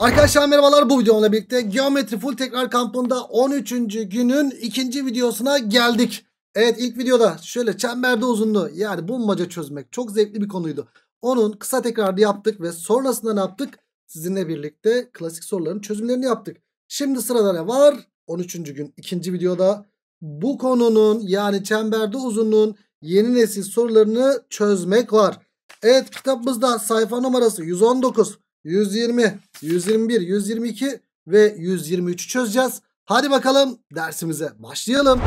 Arkadaşlar merhabalar bu videomla birlikte Geometri Full Tekrar Kampı'nda 13. günün ikinci videosuna geldik. Evet ilk videoda şöyle çemberde uzunluğu yani bulmaca çözmek çok zevkli bir konuydu. Onun kısa tekrarını yaptık ve sonrasında ne yaptık? Sizinle birlikte klasik soruların çözümlerini yaptık. Şimdi sırada ne var? 13. gün ikinci videoda bu konunun yani çemberde uzunluğun yeni nesil sorularını çözmek var. Evet kitabımızda sayfa numarası 119. 120, 121, 122 ve 123'ü çözeceğiz. Hadi bakalım dersimize başlayalım.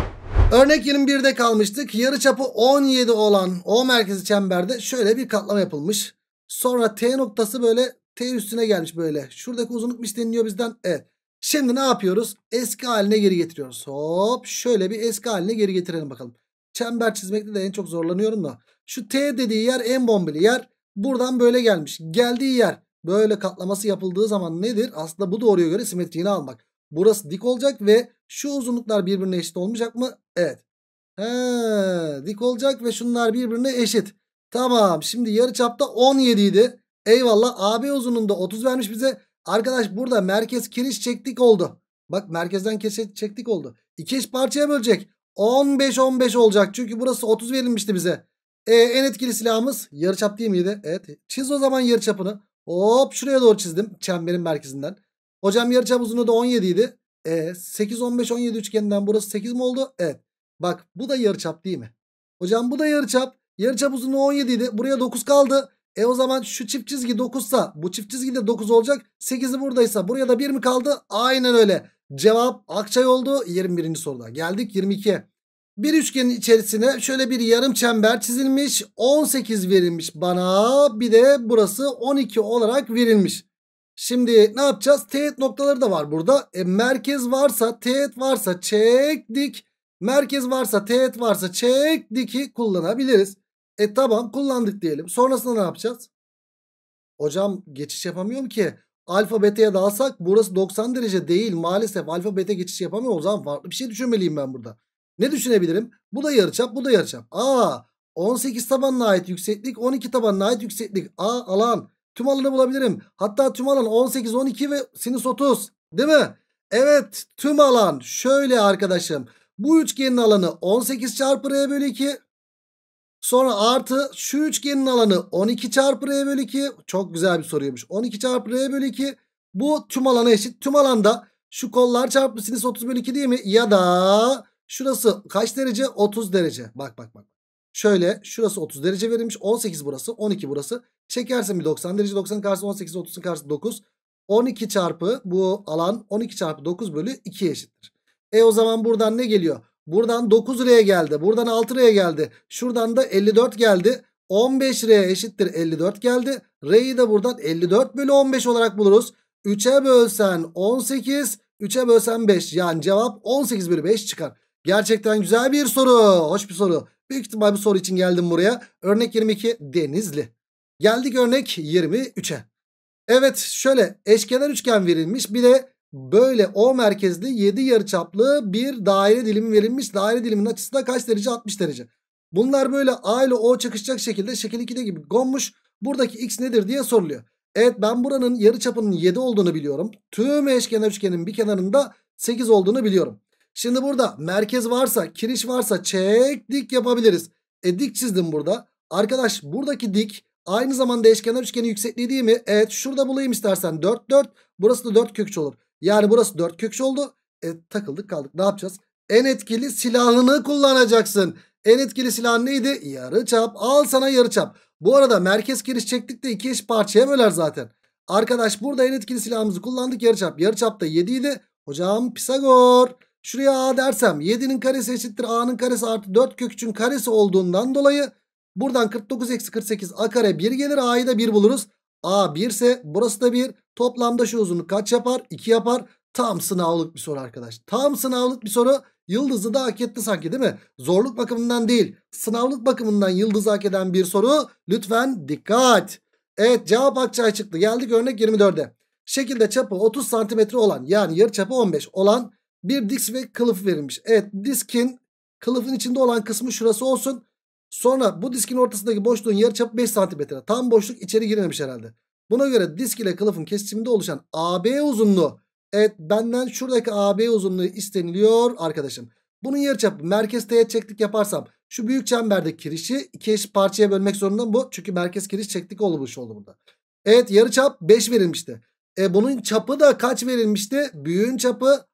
Örnek 21'de kalmıştık. Yarıçapı 17 olan O merkezi çemberde şöyle bir katlama yapılmış. Sonra T noktası böyle T üstüne gelmiş böyle. Şuradaki uzunluk mu isteniyor bizden? Evet. Şimdi ne yapıyoruz? Eski haline geri getiriyoruz. Hop şöyle bir eski haline geri getirelim bakalım. Çember çizmekte de en çok zorlanıyorum da. Şu T dediği yer en bombeli yer. Buradan böyle gelmiş. Geldiği yer Böyle katlaması yapıldığı zaman nedir? Aslında bu doğruya göre simetriğini almak. Burası dik olacak ve şu uzunluklar birbirine eşit olmayacak mı? Evet. He, dik olacak ve şunlar birbirine eşit. Tamam şimdi yarı çapta 17 idi. Eyvallah AB uzunluğunda 30 vermiş bize. Arkadaş burada merkez kiriş çektik oldu. Bak merkezden keşe çektik oldu. İki eş parçaya bölecek. 15-15 olacak. Çünkü burası 30 verilmişti bize. E, en etkili silahımız yarıçap değil miydi? Evet. Çiz o zaman yarıçapını. Hop şuraya doğru çizdim çemberin merkezinden. Hocam yarıçap uzunluğu da 17 idi. E, 8 15 17 üçgeninden burası 8 mi oldu? Evet. Bak bu da yarıçap değil mi? Hocam bu da yarıçap. Yarıçap uzunluğu 17 idi. Buraya 9 kaldı. E o zaman şu çift çizgi 9'sa bu çift çizgi de 9 olacak. 8'i buradaysa buraya da 1 mi kaldı? Aynen öyle. Cevap Akçay oldu 21. soruda. Geldik 22'ye. Bir üçgenin içerisine şöyle bir yarım çember çizilmiş. 18 verilmiş bana. Bir de burası 12 olarak verilmiş. Şimdi ne yapacağız? Teğet noktaları da var burada. E, merkez varsa teğet varsa çek dik. Merkez varsa teğet varsa çek diki kullanabiliriz. E tamam kullandık diyelim. Sonrasında ne yapacağız? Hocam geçiş yapamıyorum ki. Alfa beta'ya dalsak burası 90 derece değil. Maalesef alfa beta geçiş yapamıyor. O zaman farklı bir şey düşünmeliyim ben burada. Ne düşünebilirim? Bu da yarıçap, bu da yarıçap. Aa 18 tabanına ait yükseklik, 12 tabanına ait yükseklik. A alan. Tüm alanı bulabilirim. Hatta tüm alan 18, 12 ve sinüs 30. Değil mi? Evet tüm alan şöyle arkadaşım. Bu üçgenin alanı 18 çarpı r bölü 2. Sonra artı şu üçgenin alanı 12 çarpı r bölü 2. Çok güzel bir soruymuş. 12 çarpı r bölü 2. Bu tüm alana eşit. Tüm alanda şu kollar çarpı sinüs 30 bölü 2 değil mi? Ya da Şurası kaç derece? 30 derece. Bak bak bak. Şöyle şurası 30 derece verilmiş. 18 burası 12 burası. Çekersen bir 90 derece 90 karşısı 18 30'un karşısı 9. 12 çarpı bu alan 12 çarpı 9 bölü 2 eşittir. E o zaman buradan ne geliyor? Buradan 9 R'ye geldi. Buradan 6 R'ye geldi. Şuradan da 54 geldi. 15 R eşittir 54 geldi. R'yi de buradan 54 bölü 15 olarak buluruz. 3'e bölsen 18, 3'e bölsen 5. Yani cevap 18 bölü 5 çıkar. Gerçekten güzel bir soru. Hoş bir soru. Büyük ihtimal bu soru için geldim buraya. Örnek 22 Denizli. Geldik örnek 23'e. Evet şöyle eşkenar üçgen verilmiş. Bir de böyle O merkezli 7 yarıçaplı bir daire dilimi verilmiş. Daire dilimin açısı da kaç derece? 60 derece. Bunlar böyle A ile O çakışacak şekilde şekil 2'de gibi konmuş. Buradaki x nedir diye soruluyor. Evet ben buranın yarıçapının 7 olduğunu biliyorum. Tüm eşkenar üçgenin bir kenarında 8 olduğunu biliyorum. Şimdi burada merkez varsa kiriş varsa çek dik yapabiliriz. E dik çizdim burada. Arkadaş buradaki dik aynı zamanda eşkenar üçgenin yüksekliği değil mi? Evet şurada bulayım istersen 4 4 burası da 4 kökçe olur. Yani burası 4 kökçe oldu. E takıldık kaldık ne yapacağız? En etkili silahını kullanacaksın. En etkili silah neydi? Yarı çap. Al sana yarı çap. Bu arada merkez kiriş çektik de iki eş parçaya böler zaten. Arkadaş burada en etkili silahımızı kullandık yarı çap. Yarı çap da 7 idi. Hocam Pisagor. Şuraya a dersem 7'nin karesi eşittir a'nın karesi artı 4 kök 3'ün karesi olduğundan dolayı buradan 49 eksi 48 a kare 1 gelir a'yı da 1 buluruz. a 1 ise burası da 1 toplamda şu uzunluk kaç yapar 2 yapar tam sınavlık bir soru arkadaş tam sınavlık bir soru yıldızı da hak etti sanki değil mi zorluk bakımından değil sınavlık bakımından yıldızı hak eden bir soru lütfen dikkat. Evet cevap Akçay çıktı geldik örnek 24'e şekilde çapı 30 santimetre olan yani yarı çapı 15 olan bir disk ve kılıf verilmiş. Evet diskin kılıfın içinde olan kısmı şurası olsun. Sonra bu diskin ortasındaki boşluğun yarıçapı 5 santimetre. Tam boşluk içeri girilmiş herhalde. Buna göre disk ile kılıfın kesişiminde oluşan AB uzunluğu. Evet benden şuradaki AB uzunluğu isteniliyor arkadaşım. Bunun yarıçapı merkez T'ye çektik yaparsam şu büyük çemberdeki kirişi iki eşit parçaya bölmek zorunda bu. Çünkü merkez kiriş çektik olmuş oldu burada. Evet yarıçap 5 verilmişti. E bunun çapı da kaç verilmişti? Büyüğün çapı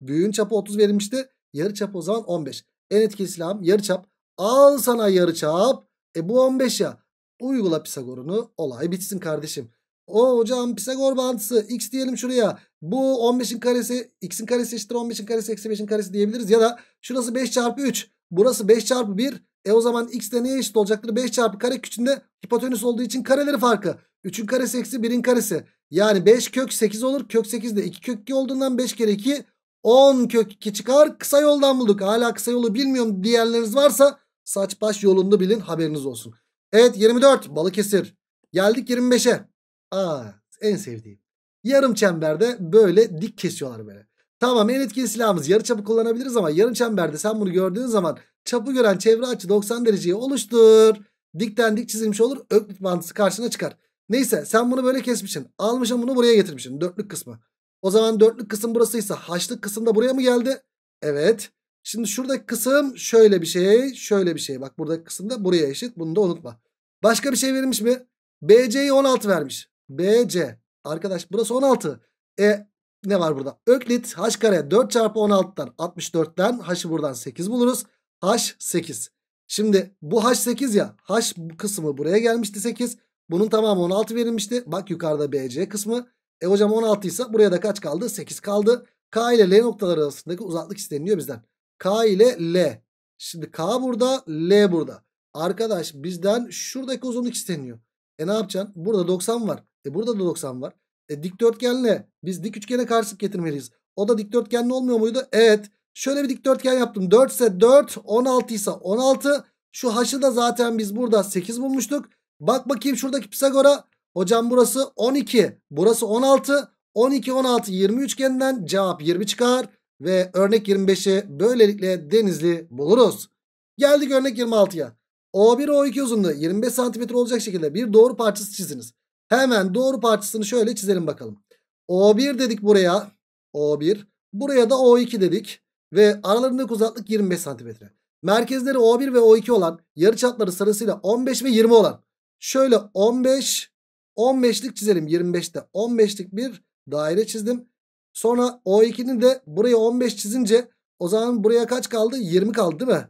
Büyüğün çapı 30 verilmişti. Yarı çapı o zaman 15. En etkili silahım yarı çap. Al sana yarı çap. E bu 15 ya. Uygula Pisagor'unu. Olay bitsin kardeşim. O hocam Pisagor bağıntısı x diyelim şuraya. Bu 15'in karesi x'in karesi eşittir 15'in karesi eksi 5'in karesi diyebiliriz. Ya da şurası 5 çarpı 3. Burası 5 çarpı 1. E o zaman x de neye eşit olacaktır? 5 çarpı kare küçüğünde hipotenüs olduğu için kareleri farkı. 3'ün karesi eksi 1'in karesi. Yani 5 kök 8 olur. Kök 8 de 2 kök 2 olduğundan 5 kere 2 10 kök 2 çıkar. Kısa yoldan bulduk. Hala kısa yolu bilmiyorum diyenleriniz varsa saç baş yolunu bilin haberiniz olsun. Evet 24 Balıkesir. Geldik 25'e. Aa en sevdiğim. Yarım çemberde böyle dik kesiyorlar böyle. Tamam en etkili silahımız yarı çapı kullanabiliriz ama yarım çemberde sen bunu gördüğün zaman çapı gören çevre açı 90 dereceyi oluştur. Dikten dik çizilmiş olur. Öklit mantısı karşına çıkar. Neyse sen bunu böyle kesmişsin. Almışsın bunu buraya getirmişsin. Dörtlük kısmı. O zaman dörtlük kısım burasıysa haçlık kısım da buraya mı geldi? Evet. Şimdi şuradaki kısım şöyle bir şey, şöyle bir şey. Bak buradaki kısım da buraya eşit. Bunu da unutma. Başka bir şey verilmiş mi? BC'yi 16 vermiş. BC. Arkadaş burası 16. E ne var burada? Öklit h kare 4 çarpı 16'dan 64'ten h'ı buradan 8 buluruz. h 8. Şimdi bu h 8 ya h kısmı buraya gelmişti 8. Bunun tamamı 16 verilmişti. Bak yukarıda BC kısmı. E hocam 16 ise buraya da kaç kaldı? 8 kaldı. K ile L noktaları arasındaki uzaklık isteniliyor bizden. K ile L. Şimdi K burada, L burada. Arkadaş bizden şuradaki uzunluk isteniyor. E ne yapacaksın? Burada 90 var. E burada da 90 var. E dikdörtgenle biz dik üçgene karşılık getirmeliyiz. O da dikdörtgenli olmuyor muydu? Evet. Şöyle bir dikdörtgen yaptım. 4 ise 4, 16 ise 16. Şu haşı da zaten biz burada 8 bulmuştuk. Bak bakayım şuradaki Pisagor'a Hocam burası 12. Burası 16. 12, 16, 20 üçgeninden cevap 20 çıkar. Ve örnek 25'i böylelikle Denizli buluruz. Geldik örnek 26'ya. O1, O2 uzunluğu 25 cm olacak şekilde bir doğru parçası çiziniz. Hemen doğru parçasını şöyle çizelim bakalım. O1 dedik buraya. O1. Buraya da O2 dedik. Ve aralarındaki uzaklık 25 cm. Merkezleri O1 ve O2 olan yarıçapları sarısıyla 15 ve 20 olan. Şöyle 15 15'lik çizelim 25'te. 15'lik bir daire çizdim. Sonra O2'nin de buraya 15 çizince o zaman buraya kaç kaldı? 20 kaldı değil mi?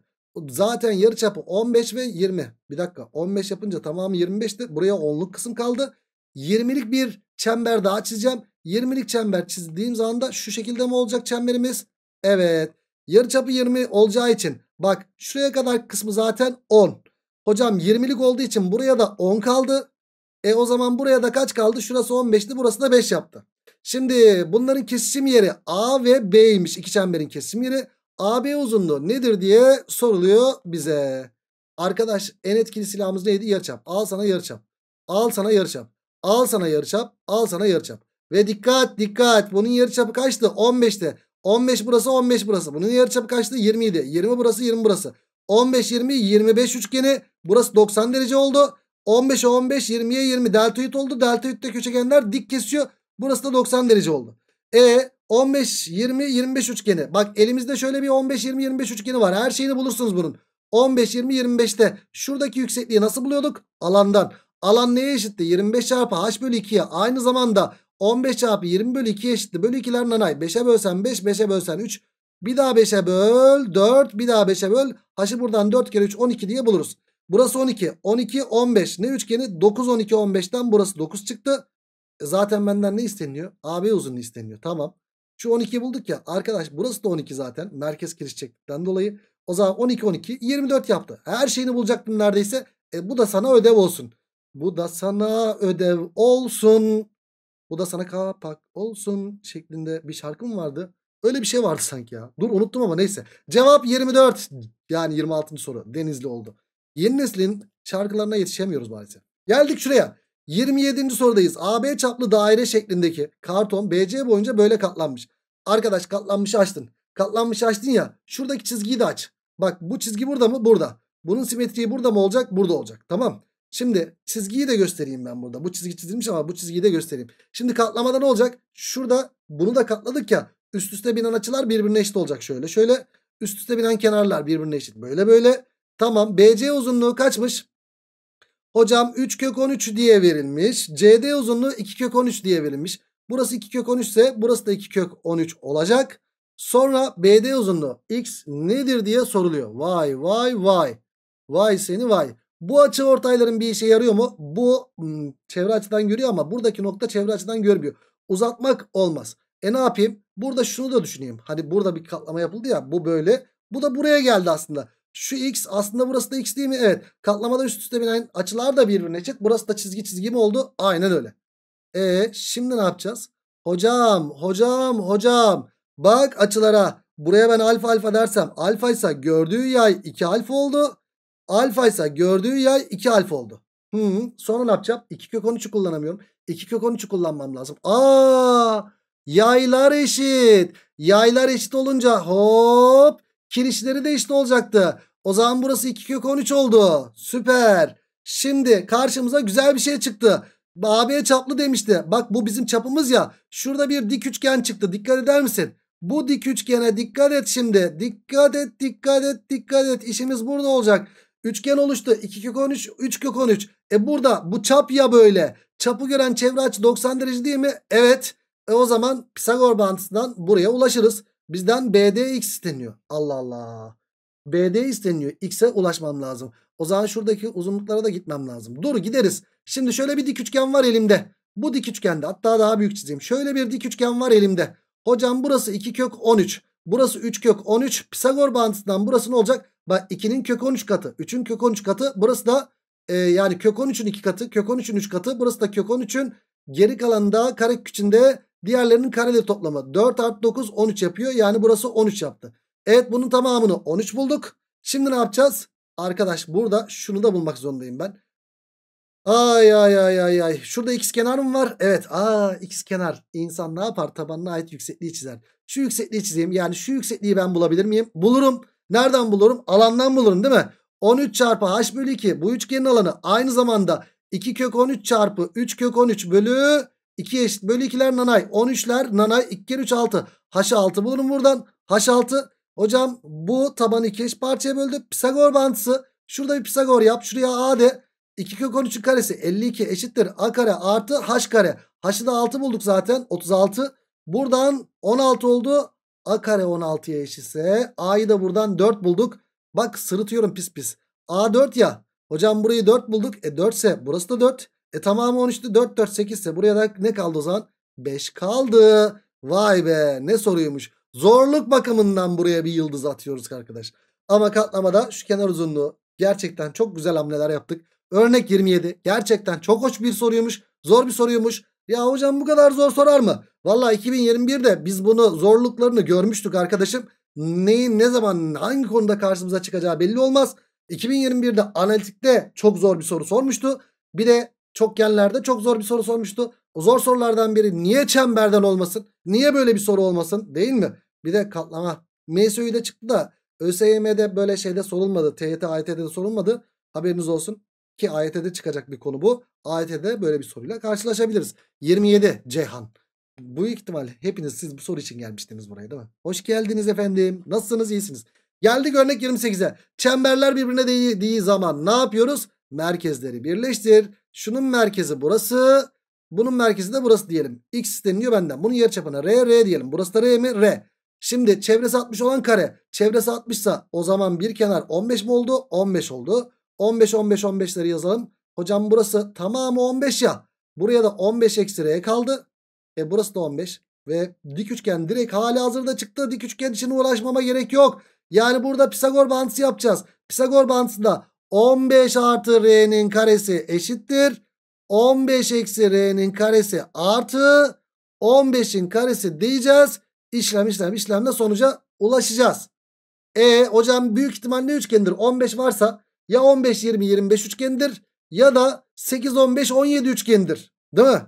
Zaten yarıçapı 15 ve 20. Bir dakika 15 yapınca tamamı 25'ti. Buraya 10'luk kısım kaldı. 20'lik bir çember daha çizeceğim. 20'lik çember çizdiğim zaman da şu şekilde mi olacak çemberimiz? Evet. Yarıçapı 20 olacağı için bak şuraya kadar kısmı zaten 10. Hocam 20'lik olduğu için buraya da 10 kaldı. E o zaman buraya da kaç kaldı? Şurası 15'ti burası da 5 yaptı. Şimdi bunların kesişim yeri A ve B'ymiş. İki çemberin kesişim yeri. AB uzunluğu nedir diye soruluyor bize. Arkadaş en etkili silahımız neydi? Yarıçap. Al sana yarıçap. Al sana yarıçap. Al sana yarıçap. Al sana yarıçap. Ve dikkat dikkat. Bunun yarıçapı kaçtı? 15'te. 15 burası 15 burası. Bunun yarıçapı kaçtı? 20 idi. 20 burası 20 burası. 15 20 25 üçgeni. Burası 90 derece oldu. 15, 15 20'ye 20 deltoid oldu. Deltoid'de köşegenler dik kesiyor. Burası da 90 derece oldu. E 15 20 25 üçgeni. Bak elimizde şöyle bir 15 20 25 üçgeni var. Her şeyini bulursunuz bunun. 15 20 25'te şuradaki yüksekliği nasıl buluyorduk? Alandan. Alan neye eşitti? 25 çarpı h bölü 2'ye. Aynı zamanda 15 çarpı 20 bölü 2 eşitti. Bölü 2'ler nanay. 5'e bölsen 5, 5'e bölsen 3. Bir daha 5'e böl 4. Bir daha 5'e böl. H'ı buradan 4 kere 3 12 diye buluruz. Burası 12. 12, 15. Ne üçgeni? 9, 12, 15'ten burası 9 çıktı. E zaten benden ne isteniyor? AB uzunluğu isteniyor. Tamam. Şu 12'yi bulduk ya. Arkadaş burası da 12 zaten. Merkez kirişçeklikten dolayı. O zaman 12, 12, 24 yaptı. E, her şeyini bulacaktım neredeyse. E, bu da sana ödev olsun. Bu da sana ödev olsun. Bu da sana kapak olsun şeklinde bir şarkı mı vardı. Öyle bir şey vardı sanki ya. Dur unuttum ama neyse. Cevap 24. Yani 26. soru. Denizli oldu. Yeni neslin şarkılarına yetişemiyoruz maalesef. Geldik şuraya. 27. sorudayız. AB çaplı daire şeklindeki karton BC boyunca böyle katlanmış. Arkadaş katlanmışı açtın. Katlanmışı açtın ya. Şuradaki çizgiyi de aç. Bak bu çizgi burada mı? Burada. Bunun simetriği burada mı olacak? Burada olacak. Tamam. Şimdi çizgiyi de göstereyim ben burada. Bu çizgi çizilmiş ama bu çizgiyi de göstereyim. Şimdi katlamada ne olacak? Şurada bunu da katladık ya. Üst üste binen açılar birbirine eşit olacak şöyle. Şöyle üst üste binen kenarlar birbirine eşit. Böyle böyle. Tamam BC uzunluğu kaçmış? Hocam 3 kök 13 diye verilmiş. CD uzunluğu 2 kök 13 diye verilmiş. Burası 2 kök 13 ise burası da 2 kök 13 olacak. Sonra BD uzunluğu x nedir diye soruluyor. Vay vay vay. Vay seni vay. Bu açı ortayların bir işe yarıyor mu? Bu hmm, çevre açıdan görüyor ama buradaki nokta çevre açıdan görmüyor. Uzatmak olmaz. E ne yapayım? Burada şunu da düşüneyim. Hani burada bir katlama yapıldı ya bu böyle. Bu da buraya geldi aslında. Şu x aslında burası da x değil mi? Evet. Katlamada üst üste binen açılar da birbirine eşit. Burası da çizgi çizgi mi oldu? Aynen öyle. E şimdi ne yapacağız? Hocam, hocam, hocam. Bak açılara. Buraya ben alfa alfa dersem alfa ise gördüğü yay 2 alfa oldu. Alfa ise gördüğü yay 2 alfa oldu. Hmm, sonra ne yapacağım? 2 kök 13'ü kullanamıyorum. 2 kök 13'ü kullanmam lazım. Aa! Yaylar eşit. Yaylar eşit olunca hop Kirişleri de işte olacaktı. O zaman burası 2 kök 13 oldu. Süper. Şimdi karşımıza güzel bir şey çıktı. AB çaplı demişti. Bak bu bizim çapımız ya. Şurada bir dik üçgen çıktı. Dikkat eder misin? Bu dik üçgene dikkat et şimdi. Dikkat et, dikkat et, dikkat et. İşimiz burada olacak. Üçgen oluştu. 2 kök 13, 3 kök 13. E burada bu çap ya böyle. Çapı gören çevre açı 90 derece değil mi? Evet. E o zaman Pisagor bağıntısından buraya ulaşırız. Bizden BDX isteniyor. Allah Allah. BD isteniyor. X'e ulaşmam lazım. O zaman şuradaki uzunluklara da gitmem lazım. Doğru gideriz. Şimdi şöyle bir dik üçgen var elimde. Bu dik üçgende hatta daha büyük çizeyim. Şöyle bir dik üçgen var elimde. Hocam burası 2 kök 13. Burası 3 kök 13. Pisagor bağıntısından burası ne olacak? Bak 2'nin kök 13 katı. 3'ün kök 13 katı. Burası da e, yani kök 13'ün 2 katı. Kök 13'ün 3 katı. Burası da kök 13'ün geri kalan da kare Diğerlerinin kareli toplamı 4 artı 9 13 yapıyor. Yani burası 13 yaptı. Evet bunun tamamını 13 bulduk. Şimdi ne yapacağız? Arkadaş burada şunu da bulmak zorundayım ben. Ay ay ay ay ay. Şurada x kenar mı var? Evet. Aa x kenar. İnsan ne yapar? Tabanına ait yüksekliği çizer. Şu yüksekliği çizeyim. Yani şu yüksekliği ben bulabilir miyim? Bulurum. Nereden bulurum? Alandan bulurum değil mi? 13 çarpı h bölü 2. Bu üçgenin alanı aynı zamanda 2 kök 13 çarpı 3 kök 13 bölü 2 eşit bölü 2'ler nanay. 13'ler nanay. 2 kere 3 6. H6 bulurum buradan. H6. Hocam bu tabanı 2 eşit parçaya böldü. Pisagor bantısı. Şurada bir Pisagor yap. Şuraya A de. 2 kök 13'ün karesi 52 eşittir. A kare artı H kare. H'ı da 6 bulduk zaten. 36. Buradan 16 oldu. A kare 16'ya eşitse. A'yı da buradan 4 bulduk. Bak sırıtıyorum pis pis. A 4 ya. Hocam burayı 4 bulduk. E 4 ise burası da 4. E tamamı 13'tü 4 4 8 ise buraya da ne kaldı o zaman? 5 kaldı. Vay be ne soruymuş. Zorluk bakımından buraya bir yıldız atıyoruz arkadaş. Ama katlamada şu kenar uzunluğu gerçekten çok güzel hamleler yaptık. Örnek 27 gerçekten çok hoş bir soruymuş. Zor bir soruymuş. Ya hocam bu kadar zor sorar mı? Valla 2021'de biz bunu zorluklarını görmüştük arkadaşım. Neyin ne zaman hangi konuda karşımıza çıkacağı belli olmaz. 2021'de analitikte çok zor bir soru sormuştu. Bir de çok Çokgenlerde çok zor bir soru sormuştu. O zor sorulardan biri niye çemberden olmasın? Niye böyle bir soru olmasın? Değil mi? Bir de katlama. MSÜ'yü de çıktı da ÖSYM'de böyle şeyde sorulmadı. TYT, AYT'de de sorulmadı. Haberiniz olsun ki AYT'de çıkacak bir konu bu. AYT'de böyle bir soruyla karşılaşabiliriz. 27 Ceyhan. Bu ihtimal hepiniz siz bu soru için gelmiştiniz buraya değil mi? Hoş geldiniz efendim. Nasılsınız? İyisiniz. Geldik örnek 28'e. Çemberler birbirine değdiği zaman ne yapıyoruz? Merkezleri birleştir. Şunun merkezi burası. Bunun merkezi de burası diyelim. X deniliyor benden. Bunun yarıçapına R R diyelim. Burası da R mi? R. Şimdi çevresi 60 olan kare. Çevresi 60 ise o zaman bir kenar 15 mi oldu? 15 oldu. 15 15 15'leri yazalım. Hocam burası tamamı 15 ya. Buraya da 15 eksi R kaldı. E burası da 15. Ve dik üçgen direkt hali hazırda çıktı. Dik üçgen için uğraşmama gerek yok. Yani burada Pisagor bağıntısı yapacağız. Pisagor bağıntısında 15 artı r'nin karesi eşittir. 15 eksi r'nin karesi artı 15'in karesi diyeceğiz. İşlem işlem işlemle sonuca ulaşacağız. E hocam büyük ihtimalle üçgendir. 15 varsa ya 15 20 25 üçgendir ya da 8 15 17 üçgendir. Değil mi?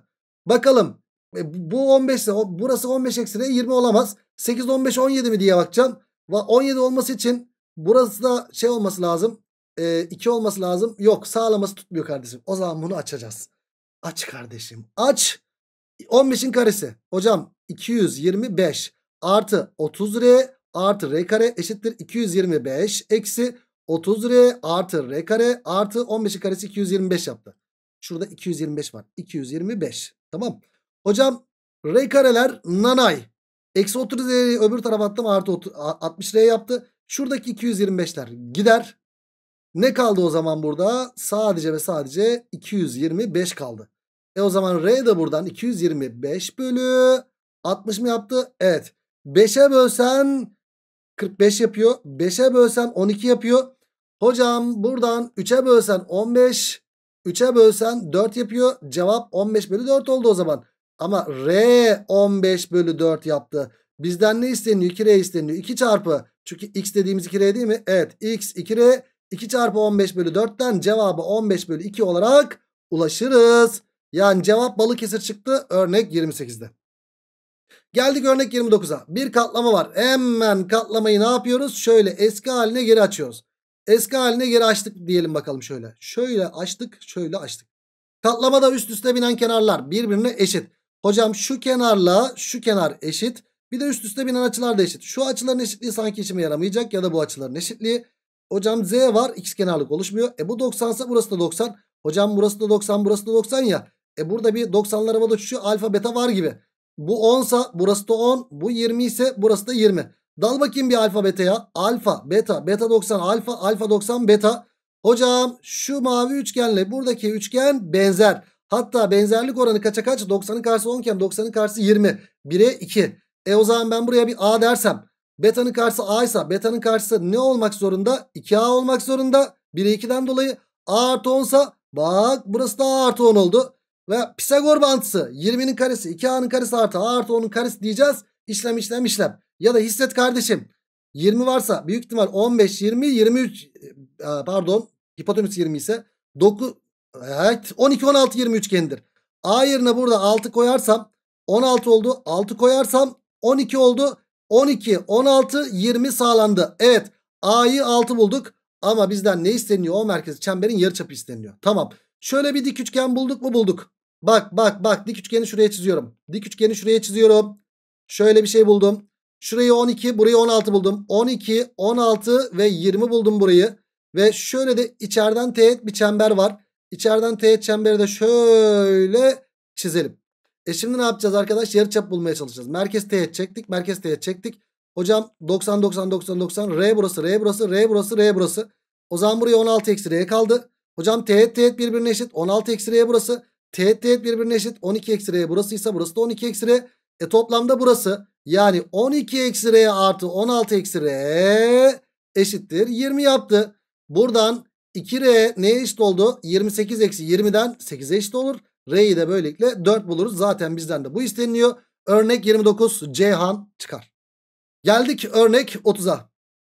Bakalım. E, bu 15 ise burası 15 eksi r 20 olamaz. 8 15 17 mi diye bakacağım. 17 olması için burası da şey olması lazım e, olması lazım. Yok sağlaması tutmuyor kardeşim. O zaman bunu açacağız. Aç kardeşim aç. 15'in karesi. Hocam 225 artı 30R artı R kare eşittir 225 eksi 30R artı R kare artı 15'in karesi 225 yaptı. Şurada 225 var. 225. Tamam. Hocam R kareler nanay. Eksi 30R'yi öbür tarafa attım artı 60R yaptı. Şuradaki 225'ler gider. Ne kaldı o zaman burada? Sadece ve sadece 225 kaldı. E o zaman R de buradan 225 bölü 60 mı yaptı? Evet. 5'e bölsen 45 yapıyor. 5'e bölsen 12 yapıyor. Hocam buradan 3'e bölsen 15. 3'e bölsen 4 yapıyor. Cevap 15 bölü 4 oldu o zaman. Ama R 15 bölü 4 yaptı. Bizden ne isteniyor? 2R isteniyor. 2 çarpı. Çünkü X dediğimiz 2R değil mi? Evet. X 2R 2 çarpı 15 bölü 4'ten cevabı 15 bölü 2 olarak ulaşırız. Yani cevap Balıkesir çıktı. Örnek 28'de. Geldik örnek 29'a. Bir katlama var. Hemen katlamayı ne yapıyoruz? Şöyle eski haline geri açıyoruz. Eski haline geri açtık diyelim bakalım şöyle. Şöyle açtık, şöyle açtık. Katlamada üst üste binen kenarlar birbirine eşit. Hocam şu kenarla şu kenar eşit. Bir de üst üste binen açılar da eşit. Şu açıların eşitliği sanki işime yaramayacak ya da bu açıların eşitliği. Hocam z var. X kenarlık oluşmuyor. E bu 90 ise burası da 90. Hocam burası da 90 burası da 90 ya. E burada bir 90'lar havada uçuşuyor. Alfa beta var gibi. Bu 10 ise burası da 10. Bu 20 ise burası da 20. Dal bakayım bir alfa beta ya. Alfa beta beta 90 alfa alfa 90 beta. Hocam şu mavi üçgenle buradaki üçgen benzer. Hatta benzerlik oranı kaça kaç? 90'ın karşısı 10 iken 90'ın karşısı 20. 1'e 2. E o zaman ben buraya bir A dersem. Beta'nın karşısı A ise beta'nın karşısı ne olmak zorunda? 2A olmak zorunda. 1'e 2'den dolayı A artı 10 ise bak burası da A artı 10 oldu. Ve Pisagor bantısı 20'nin karesi 2A'nın karesi artı A artı 10'un karesi diyeceğiz. İşlem işlem işlem. Ya da hisset kardeşim 20 varsa büyük ihtimal 15, 20, 23 pardon hipotenüs 20 ise 9, evet, 12, 16, 23 üçgendir. A yerine burada 6 koyarsam 16 oldu 6 koyarsam 12 oldu. 12, 16, 20 sağlandı. Evet A'yı 6 bulduk. Ama bizden ne isteniyor? O merkezi çemberin yarıçapı isteniyor. Tamam. Şöyle bir dik üçgen bulduk mu? Bulduk. Bak bak bak dik üçgeni şuraya çiziyorum. Dik üçgeni şuraya çiziyorum. Şöyle bir şey buldum. Şurayı 12, burayı 16 buldum. 12, 16 ve 20 buldum burayı. Ve şöyle de içeriden teğet bir çember var. İçeriden teğet çemberi de şöyle çizelim. E şimdi ne yapacağız arkadaş? Yarıçap bulmaya çalışacağız. Merkez teğet çektik. Merkez teğet çektik. Hocam 90 90 90 90 R burası R burası R burası R burası. O zaman buraya 16 eksi R kaldı. Hocam teğet teğet birbirine eşit. 16 eksi R burası. Teğet teğet birbirine eşit. 12 eksi R burasıysa burası da 12 eksi R. E toplamda burası yani 12 eksi R artı 16 eksi R eşittir 20 yaptı. Buradan 2R neye eşit oldu? 28 eksi 20'den 8'e eşit olur. R'yi de böylelikle 4 buluruz. Zaten bizden de bu isteniliyor. Örnek 29 Ceyhan çıkar. Geldik örnek 30'a.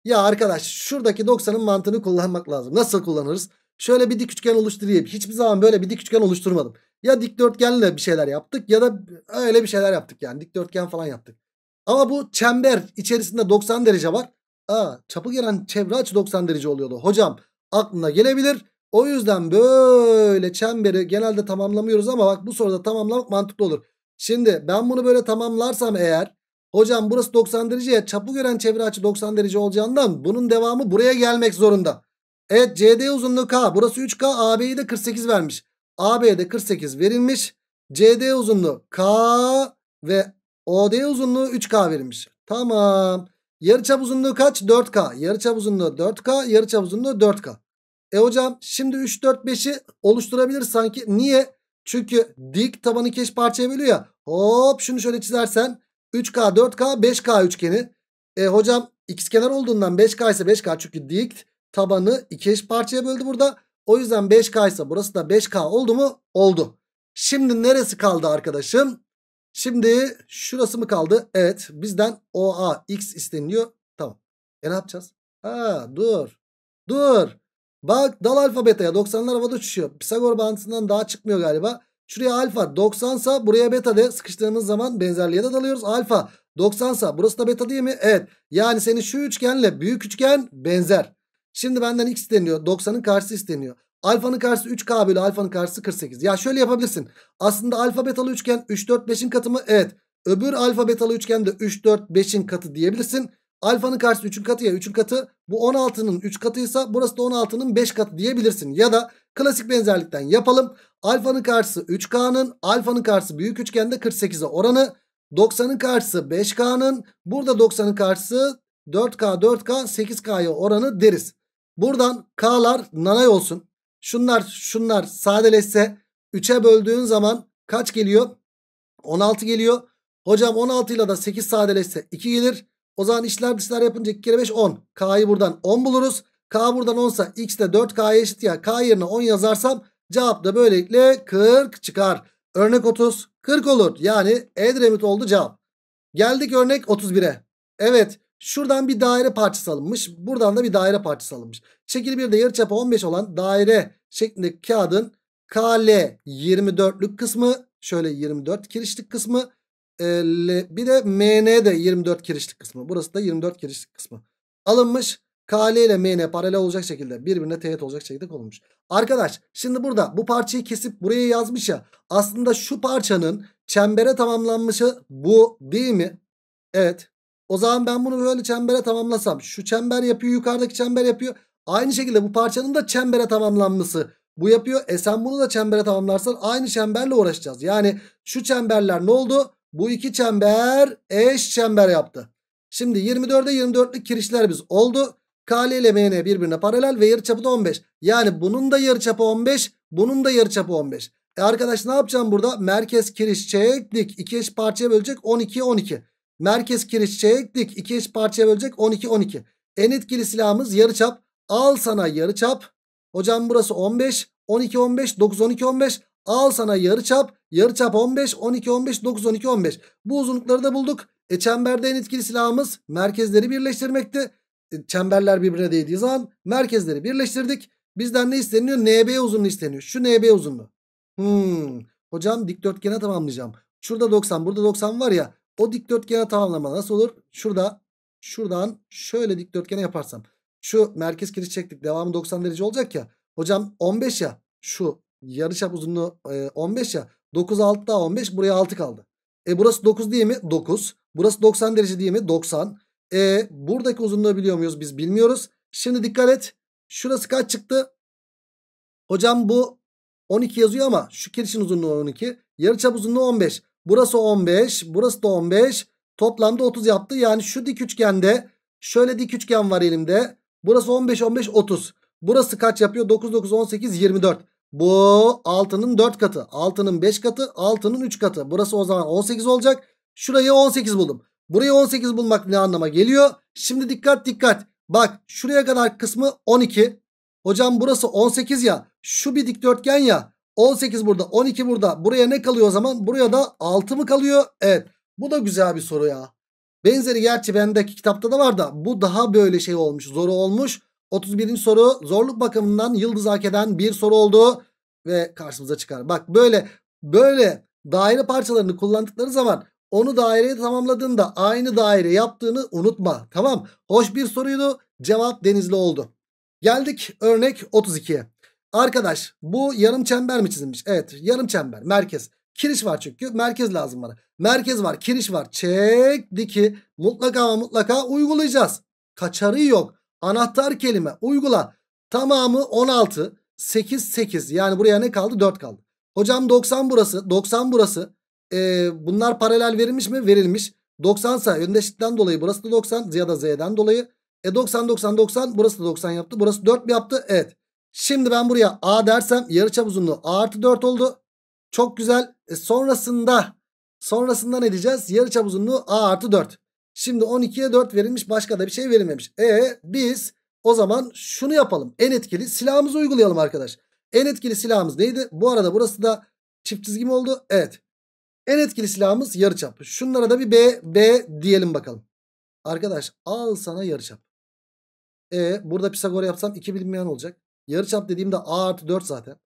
Ya arkadaş şuradaki 90'ın mantığını kullanmak lazım. Nasıl kullanırız? Şöyle bir dik üçgen oluşturayım. Hiçbir zaman böyle bir dik üçgen oluşturmadım. Ya dikdörtgenle bir şeyler yaptık ya da öyle bir şeyler yaptık yani. Dikdörtgen falan yaptık. Ama bu çember içerisinde 90 derece var. Aa, çapı gelen çevre açı 90 derece oluyordu. Hocam aklına gelebilir. O yüzden böyle çemberi genelde tamamlamıyoruz ama bak bu soruda tamamlamak mantıklı olur. Şimdi ben bunu böyle tamamlarsam eğer hocam burası 90 derece ya çapı gören çevre açı 90 derece olacağından bunun devamı buraya gelmek zorunda. Evet CD uzunluğu K burası 3K AB'yi de 48 vermiş. AB'ye de 48 verilmiş. CD uzunluğu K ve OD uzunluğu 3K verilmiş. Tamam. Yarıçap uzunluğu kaç? 4K. Yarıçap uzunluğu 4K. Yarıçap uzunluğu 4K. E hocam şimdi 3, 4, 5'i oluşturabilir sanki. Niye? Çünkü dik tabanı keş parçaya bölüyor ya. Hop şunu şöyle çizersen 3K, 4K, 5K üçgeni. E hocam ikizkenar olduğundan 5K ise 5K çünkü dik tabanı iki eş parçaya böldü burada. O yüzden 5K ise burası da 5K oldu mu? Oldu. Şimdi neresi kaldı arkadaşım? Şimdi şurası mı kaldı? Evet bizden OA X isteniyor. Tamam. E ne yapacağız? Ha dur. Dur. Bak dal alfa beta'ya 90'lar havada uçuşuyor. Pisagor bağıntısından daha çıkmıyor galiba. Şuraya alfa 90 sa buraya beta de sıkıştığımız zaman benzerliğe de dalıyoruz. Alfa 90 sa burası da beta değil mi? Evet. Yani senin şu üçgenle büyük üçgen benzer. Şimdi benden x isteniyor. 90'ın karşısı isteniyor. Alfanın karşısı 3k bölü alfanın karşısı 48. Ya şöyle yapabilirsin. Aslında alfa betalı üçgen 3 4 5'in katı mı? Evet. Öbür alfa betalı üçgen de 3 4 5'in katı diyebilirsin. Alfanın karşısı 3'ün katı ya 3'ün katı bu 16'nın 3 katıysa burası da 16'nın 5 katı diyebilirsin. Ya da klasik benzerlikten yapalım. Alfanın karşısı 3K'nın alfanın karşısı büyük üçgende 48'e oranı 90'ın karşısı 5K'nın burada 90'ın karşısı 4K 4K 8K'ya oranı deriz. Buradan K'lar nanay olsun. Şunlar şunlar sadeleşse 3'e böldüğün zaman kaç geliyor? 16 geliyor. Hocam 16 ile de 8 sadeleşse 2 gelir. O zaman işler dışlar yapınca 2 kere 5 10. K'yı buradan 10 buluruz. K buradan 10 ise x de 4K'ya eşit ya. K yerine 10 yazarsam cevap da böylelikle 40 çıkar. Örnek 30 40 olur. Yani Edremit oldu cevap. Geldik örnek 31'e. Evet şuradan bir daire parçası alınmış. Buradan da bir daire parçası alınmış. Şekil 1'de yarıçapı 15 olan daire şeklindeki kağıdın KL 24'lük kısmı şöyle 24 kirişlik kısmı bir de MN de 24 kirişlik kısmı. Burası da 24 kirişlik kısmı. Alınmış. KL ile MN paralel olacak şekilde birbirine teğet olacak şekilde konulmuş. Arkadaş şimdi burada bu parçayı kesip buraya yazmış ya. Aslında şu parçanın çembere tamamlanmışı bu değil mi? Evet. O zaman ben bunu böyle çembere tamamlasam. Şu çember yapıyor yukarıdaki çember yapıyor. Aynı şekilde bu parçanın da çembere tamamlanması bu yapıyor. E sen bunu da çembere tamamlarsan aynı çemberle uğraşacağız. Yani şu çemberler ne oldu? Bu iki çember eş çember yaptı. Şimdi 24'e 24'lük biz oldu. KL ile MN birbirine paralel ve yarıçapı da 15. Yani bunun da yarıçapı 15, bunun da yarıçapı 15. E arkadaş ne yapacağım burada? Merkez kiriş çektik. 2 eş parçaya bölecek 12 12. Merkez kiriş çektik. 2 eş parçaya bölecek 12 12. En etkili silahımız yarıçap. Al sana yarıçap. Hocam burası 15, 12 15, 9 12 15. Al sana yarı çap, yarı çap 15, 12, 15, 9, 12, 15. Bu uzunlukları da bulduk. E çemberde en etkili silahımız merkezleri birleştirmekti. E, çemberler birbirine değdiği zaman merkezleri birleştirdik. Bizden ne isteniyor? NB uzunluğu isteniyor. Şu NB uzunluğu. Hmm. Hocam dikdörtgene tamamlayacağım. Şurada 90, burada 90 var ya. O dikdörtgene tamamlama nasıl olur? Şurada şuradan şöyle dikdörtgene yaparsam. Şu merkez kiriş çektik. Devamı 90 derece olacak ya. Hocam 15 ya. Şu yarıçap uzunluğu e, 15 ya. 9 6 daha 15 buraya 6 kaldı. E burası 9 değil mi? 9. Burası 90 derece değil mi? 90. E buradaki uzunluğu biliyor muyuz? Biz bilmiyoruz. Şimdi dikkat et. Şurası kaç çıktı? Hocam bu 12 yazıyor ama şu kirişin uzunluğu 12. Yarı çap uzunluğu 15. Burası 15. Burası da 15. Toplamda 30 yaptı. Yani şu dik üçgende şöyle dik üçgen var elimde. Burası 15 15 30. Burası kaç yapıyor? 9 9 18 24. Bu 6'nın 4 katı. 6'nın 5 katı. 6'nın 3 katı. Burası o zaman 18 olacak. Şurayı 18 buldum. Burayı 18 bulmak ne anlama geliyor? Şimdi dikkat dikkat. Bak şuraya kadar kısmı 12. Hocam burası 18 ya. Şu bir dikdörtgen ya. 18 burada 12 burada. Buraya ne kalıyor o zaman? Buraya da 6 mı kalıyor? Evet. Bu da güzel bir soru ya. Benzeri gerçi bendeki kitapta da var da bu daha böyle şey olmuş. Zoru olmuş. 31. soru zorluk bakımından yıldız hak eden bir soru oldu ve karşımıza çıkar. Bak böyle böyle daire parçalarını kullandıkları zaman onu daireyi tamamladığında aynı daire yaptığını unutma. Tamam hoş bir soruydu cevap denizli oldu. Geldik örnek 32'ye. Arkadaş bu yarım çember mi çizilmiş? Evet yarım çember merkez. Kiriş var çünkü merkez lazım bana. Merkez var kiriş var çek diki mutlaka ama mutlaka uygulayacağız. Kaçarı yok. Anahtar kelime uygula. Tamamı 16. 8 8 yani buraya ne kaldı 4 kaldı. Hocam 90 burası 90 burası. Ee, bunlar paralel verilmiş mi? Verilmiş. 90 ise öndeşlikten dolayı burası da 90 ya da z'den dolayı. E 90 90 90 burası da 90 yaptı. Burası 4 mi yaptı? Evet. Şimdi ben buraya a dersem yarıçap uzunluğu a artı 4 oldu. Çok güzel. E sonrasında sonrasında ne diyeceğiz? Yarıçap uzunluğu a artı 4. Şimdi 12'ye 4 verilmiş başka da bir şey verilmemiş. E biz o zaman şunu yapalım. En etkili silahımızı uygulayalım arkadaş. En etkili silahımız neydi? Bu arada burası da çift çizgi mi oldu? Evet. En etkili silahımız yarıçap. Şunlara da bir B, B diyelim bakalım. Arkadaş al sana yarıçap. E burada Pisagor yapsam 2 bilinmeyen olacak. Yarıçap dediğimde A artı 4 zaten.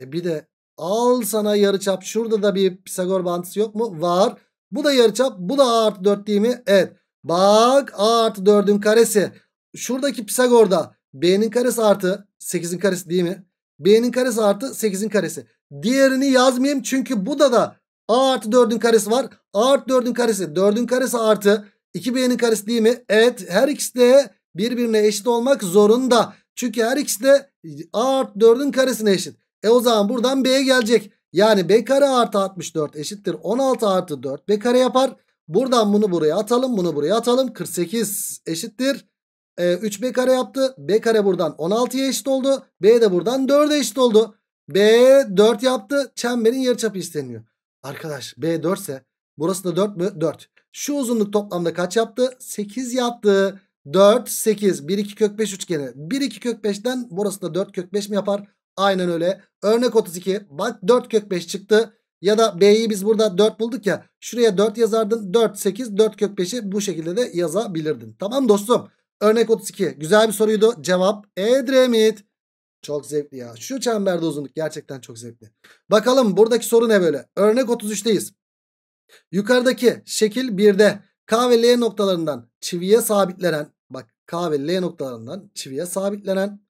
E bir de al sana yarıçap. Şurada da bir Pisagor bağıntısı yok mu? Var. Bu da yarıçap. Bu da A artı 4 değil mi? Evet. Bak A artı 4'ün karesi. Şuradaki Pisagor'da B'nin karesi artı 8'in karesi değil mi? B'nin karesi artı 8'in karesi. Diğerini yazmayayım çünkü bu da da A artı 4'ün karesi var. A artı 4'ün karesi 4'ün karesi artı 2B'nin karesi değil mi? Evet her ikisi de birbirine eşit olmak zorunda. Çünkü her ikisi de A artı 4'ün karesine eşit. E o zaman buradan B'ye gelecek. Yani b kare artı 64 eşittir 16 artı 4 b kare yapar. Buradan bunu buraya atalım bunu buraya atalım. 48 eşittir. E, ee, 3b kare yaptı. b kare buradan 16'ya eşit oldu. b de buradan 4'e eşit oldu. b 4 yaptı. Çemberin yarıçapı isteniyor. Arkadaş b 4 ise burası da 4 mü? 4. Şu uzunluk toplamda kaç yaptı? 8 yaptı. 4, 8, 1, 2 kök 5 üçgeni. 1, 2 kök 5'ten burası da 4 kök 5 mi yapar? Aynen öyle. Örnek 32. Bak 4 kök 5 çıktı. Ya da B'yi biz burada 4 bulduk ya. Şuraya 4 yazardın. 4, 8, 4 kök 5'i bu şekilde de yazabilirdin. Tamam dostum. Örnek 32. Güzel bir soruydu. Cevap Edremit. Çok zevkli ya. Şu çemberde uzunluk gerçekten çok zevkli. Bakalım buradaki soru ne böyle? Örnek 33'teyiz. Yukarıdaki şekil 1'de K ve L noktalarından çiviye sabitlenen bak K ve L noktalarından çiviye sabitlenen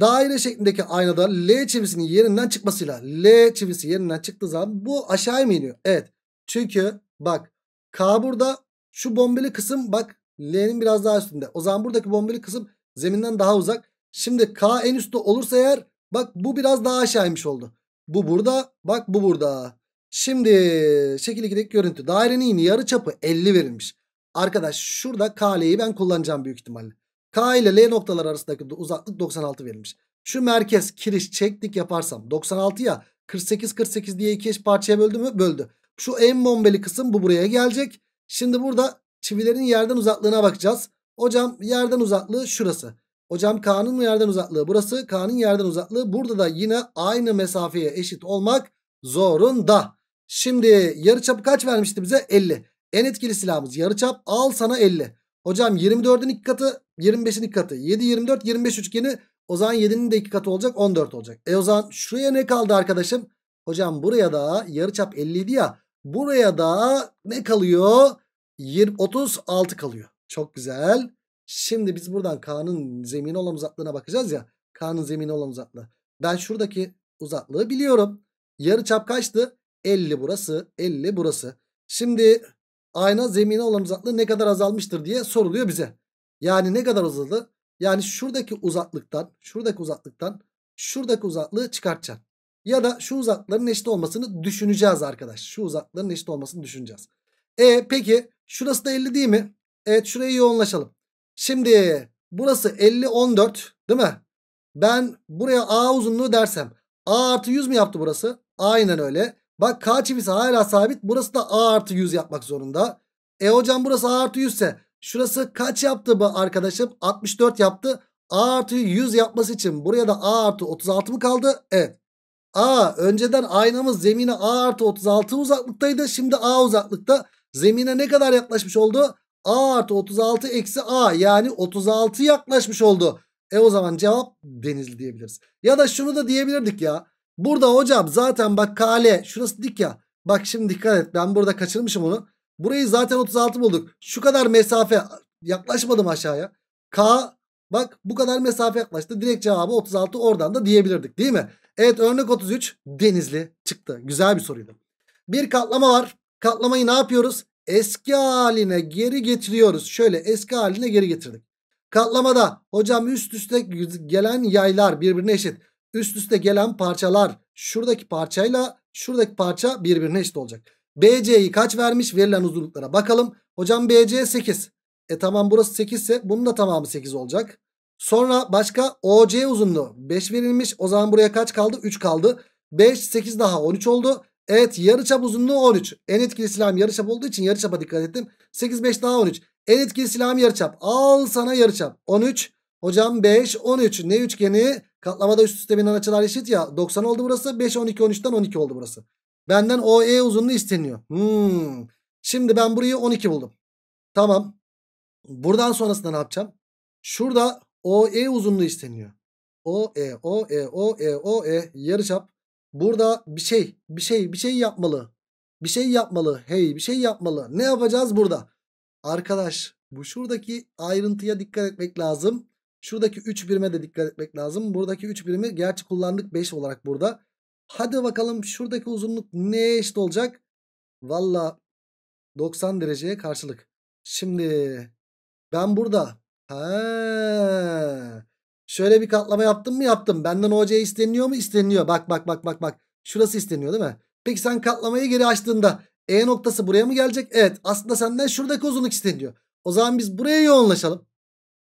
daire şeklindeki aynada L çivisinin yerinden çıkmasıyla L çivisi yerinden çıktığı zaman bu aşağıya mı iniyor? Evet. Çünkü bak K burada şu bombeli kısım bak L'nin biraz daha üstünde. O zaman buradaki bombeli kısım zeminden daha uzak. Şimdi K en üstte olursa eğer bak bu biraz daha aşağıymış oldu. Bu burada bak bu burada. Şimdi şekil 2'deki görüntü dairenin yarı çapı 50 verilmiş. Arkadaş şurada kaleyi ben kullanacağım büyük ihtimalle. K ile L noktalar arasındaki uzaklık 96 verilmiş. Şu merkez kiriş çektik yaparsam 96 ya 48 48 diye iki eş parçaya böldü mü? Böldü. Şu en bombeli kısım bu buraya gelecek. Şimdi burada çivilerin yerden uzaklığına bakacağız. Hocam yerden uzaklığı şurası. Hocam K'nın yerden uzaklığı burası. K'nın yerden uzaklığı burada da yine aynı mesafeye eşit olmak zorunda. Şimdi yarıçap kaç vermişti bize? 50. En etkili silahımız yarıçap. Al sana 50. Hocam 24'ün iki katı 25'in iki katı. 7, 24, 25 üçgeni o zaman 7'nin de iki katı olacak 14 olacak. E o zaman şuraya ne kaldı arkadaşım? Hocam buraya da yarıçap 57 ya. Buraya da ne kalıyor? 20, 36 kalıyor. Çok güzel. Şimdi biz buradan K'nın zemini olan uzaklığına bakacağız ya. K'nın zemini olan uzaklığı. Ben şuradaki uzaklığı biliyorum. Yarı çap kaçtı? 50 burası, 50 burası. Şimdi ayna zemine olan uzaklığı ne kadar azalmıştır diye soruluyor bize. Yani ne kadar azaldı? Yani şuradaki uzaklıktan, şuradaki uzaklıktan şuradaki uzaklığı çıkartacaksın. Ya da şu uzakların eşit olmasını düşüneceğiz arkadaş. Şu uzakların eşit olmasını düşüneceğiz. E peki şurası da 50 değil mi? Evet şuraya yoğunlaşalım. Şimdi burası 50 14 değil mi? Ben buraya A uzunluğu dersem A artı 100 mü yaptı burası? Aynen öyle. Bak K çivisi hala sabit. Burası da A artı 100 yapmak zorunda. E hocam burası A artı 100 ise şurası kaç yaptı bu arkadaşım? 64 yaptı. A artı 100 yapması için buraya da A artı 36 mı kaldı? Evet. A önceden aynamız zemine A artı 36 uzaklıktaydı. Şimdi A uzaklıkta. Zemine ne kadar yaklaşmış oldu? A artı 36 eksi A yani 36 yaklaşmış oldu. E o zaman cevap denizli diyebiliriz. Ya da şunu da diyebilirdik ya. Burada hocam zaten bak kale şurası dik ya. Bak şimdi dikkat et ben burada kaçırmışım onu. Burayı zaten 36 bulduk. Şu kadar mesafe yaklaşmadım aşağıya. K bak bu kadar mesafe yaklaştı. Direkt cevabı 36 oradan da diyebilirdik değil mi? Evet örnek 33 denizli çıktı. Güzel bir soruydu. Bir katlama var. Katlamayı ne yapıyoruz? Eski haline geri getiriyoruz. Şöyle eski haline geri getirdik. Katlamada hocam üst üste gelen yaylar birbirine eşit üst üste gelen parçalar şuradaki parçayla şuradaki parça birbirine eşit olacak. BC'yi kaç vermiş? Verilen uzunluklara bakalım. Hocam BC 8. E tamam burası 8 ise bunun da tamamı 8 olacak. Sonra başka OC uzunluğu 5 verilmiş. O zaman buraya kaç kaldı? 3 kaldı. 5, 8 daha 13 oldu. Evet yarıçap uzunluğu 13. En etkili silahım yarıçap olduğu için yarıçapa dikkat ettim. 8, 5 daha 13. En etkili silahım yarıçap. Al sana yarıçap. 13. Hocam 5, 13. Ne üçgeni? Katlamada üst üste binen açılar eşit ya. 90 oldu burası. 5, 12, 13'ten 12 oldu burası. Benden OE uzunluğu isteniyor. Hmm. Şimdi ben burayı 12 buldum. Tamam. Buradan sonrasında ne yapacağım? Şurada OE uzunluğu isteniyor. OE, OE, OE, OE yarıçap. Burada bir şey, bir şey, bir şey yapmalı. Bir şey yapmalı. Hey, bir şey yapmalı. Ne yapacağız burada? Arkadaş, bu şuradaki ayrıntıya dikkat etmek lazım. Şuradaki 3 birime de dikkat etmek lazım. Buradaki 3 birimi gerçi kullandık 5 olarak burada. Hadi bakalım şuradaki uzunluk neye eşit olacak? Valla 90 dereceye karşılık. Şimdi ben burada ha, şöyle bir katlama yaptım mı yaptım. Benden hoca isteniyor mu? İsteniyor. Bak bak bak bak bak. Şurası isteniyor değil mi? Peki sen katlamayı geri açtığında E noktası buraya mı gelecek? Evet aslında senden şuradaki uzunluk isteniyor. O zaman biz buraya yoğunlaşalım.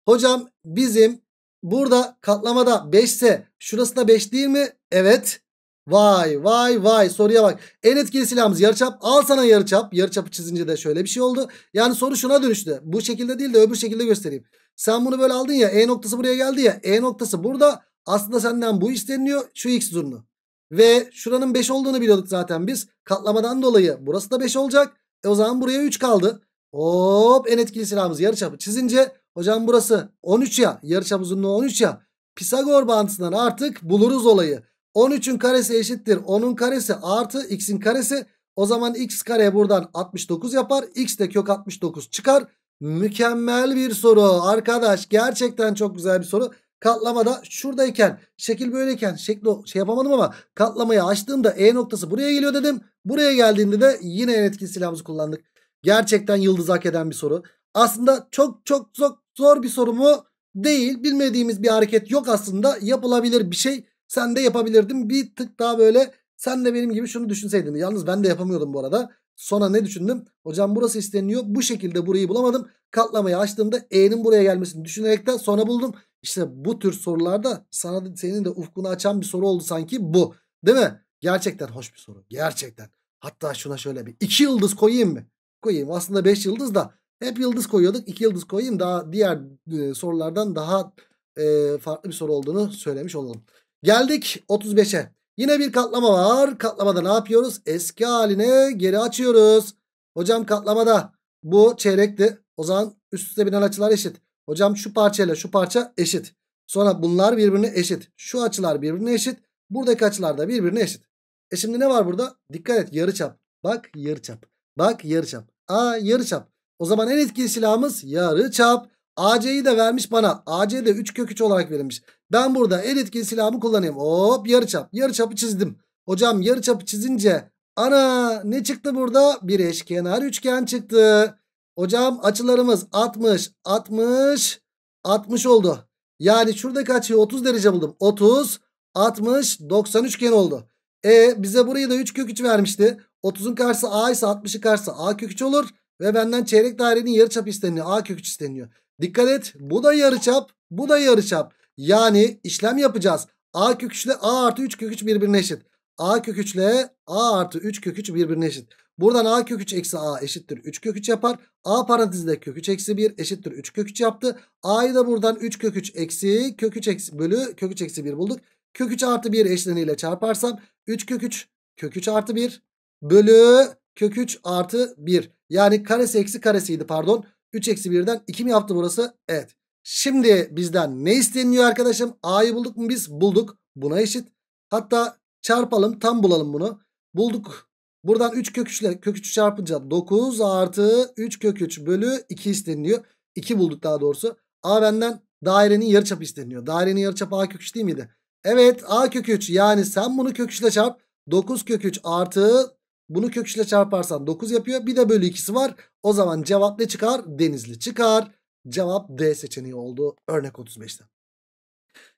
Hocam bizim burada katlamada 5 ise şurası 5 değil mi? Evet. Vay vay vay soruya bak. En etkili silahımız yarıçap. Al sana yarıçap. Yarıçapı çizince de şöyle bir şey oldu. Yani soru şuna dönüştü. Bu şekilde değil de öbür şekilde göstereyim. Sen bunu böyle aldın ya. E noktası buraya geldi ya. E noktası burada. Aslında senden bu isteniliyor. Şu x durumu. Ve şuranın 5 olduğunu biliyorduk zaten biz. Katlamadan dolayı burası da 5 olacak. E o zaman buraya 3 kaldı. Hop en etkili silahımız yarıçapı çizince Hocam burası 13 ya. Yarıçap uzunluğu 13 ya. Pisagor bağıntısından artık buluruz olayı. 13'ün karesi eşittir 10'un karesi artı x'in karesi. O zaman x kare buradan 69 yapar. X de kök 69 çıkar. Mükemmel bir soru arkadaş. Gerçekten çok güzel bir soru. Katlamada şuradayken şekil böyleyken şekli şey yapamadım ama katlamayı açtığımda E noktası buraya geliyor dedim. Buraya geldiğinde de yine en etkin silahımızı kullandık. Gerçekten yıldız hak eden bir soru. Aslında çok çok çok zor bir soru mu? Değil. Bilmediğimiz bir hareket yok aslında. Yapılabilir bir şey. Sen de yapabilirdin. Bir tık daha böyle sen de benim gibi şunu düşünseydin. Yalnız ben de yapamıyordum bu arada. Sonra ne düşündüm? Hocam burası isteniyor. Bu şekilde burayı bulamadım. Katlamayı açtığımda E'nin buraya gelmesini düşünerekten sonra buldum. İşte bu tür sorularda sana senin de ufkunu açan bir soru oldu sanki bu. Değil mi? Gerçekten hoş bir soru. Gerçekten. Hatta şuna şöyle bir iki yıldız koyayım mı? Koyayım. Aslında beş yıldız da hep yıldız koyuyorduk. İki yıldız koyayım daha diğer e, sorulardan daha e, farklı bir soru olduğunu söylemiş olalım. Geldik 35'e. Yine bir katlama var. Katlamada ne yapıyoruz? Eski haline geri açıyoruz. Hocam katlamada bu çeyrekti. O zaman üst üste binen açılar eşit. Hocam şu parçayla şu parça eşit. Sonra bunlar birbirine eşit. Şu açılar birbirine eşit. Buradaki açılar da birbirine eşit. E şimdi ne var burada? Dikkat et yarıçap. Bak yarıçap. Bak yarıçap. Aa yarıçap. O zaman en etkili silahımız yarı çap. AC'yi de vermiş bana. AC de 3 kök 3 olarak verilmiş. Ben burada en etkili silahımı kullanayım. Hop yarı çap. Yarı çapı çizdim. Hocam yarı çapı çizince ana ne çıktı burada? Bir eşkenar üçgen çıktı. Hocam açılarımız 60, 60, 60 oldu. Yani şuradaki açıyı 30 derece buldum. 30, 60, 90 üçgen oldu. E bize burayı da 3 kök 3 vermişti. 30'un karşısı A ise 60'ın karşısı A kök 3 olur. Ve benden çeyrek dairenin yarıçap isteniyor. A kök 3 isteniyor. Dikkat et. Bu da yarıçap. Bu da yarıçap. Yani işlem yapacağız. A kök 3 ile A artı 3 kök 3 birbirine eşit. A kök 3 ile A artı 3 kök 3 birbirine eşit. Buradan A kök 3 eksi A eşittir 3 kök 3 yapar. A parantezinde kök 3 eksi 1 eşittir 3 kök 3 yaptı. A'yı da buradan 3 kök 3 eksi kök 3 eksi bölü kök 3 eksi 1 bulduk. Kök 3 artı 1 eşleniyle çarparsam 3 kök 3 kök 3 artı 1 bölü kök 3 artı 1 yani karesi eksi karesiydi pardon. 3 eksi 1'den 2 mi yaptı burası? Evet. Şimdi bizden ne isteniyor arkadaşım? A'yı bulduk mu biz? Bulduk. Buna eşit. Hatta çarpalım tam bulalım bunu. Bulduk. Buradan 3 kök 3 ile kök 3'ü çarpınca 9 artı 3 kök 3 bölü 2 isteniliyor. 2 bulduk daha doğrusu. A benden dairenin yarıçapı isteniyor. Dairenin yarıçapı A kök 3 değil miydi? Evet A kök 3 yani sen bunu kök 3 ile çarp. 9 kök 3 artı bunu kök köküçle çarparsan 9 yapıyor. Bir de bölü ikisi var. O zaman cevap ne çıkar? Denizli çıkar. Cevap D seçeneği oldu. Örnek 35'te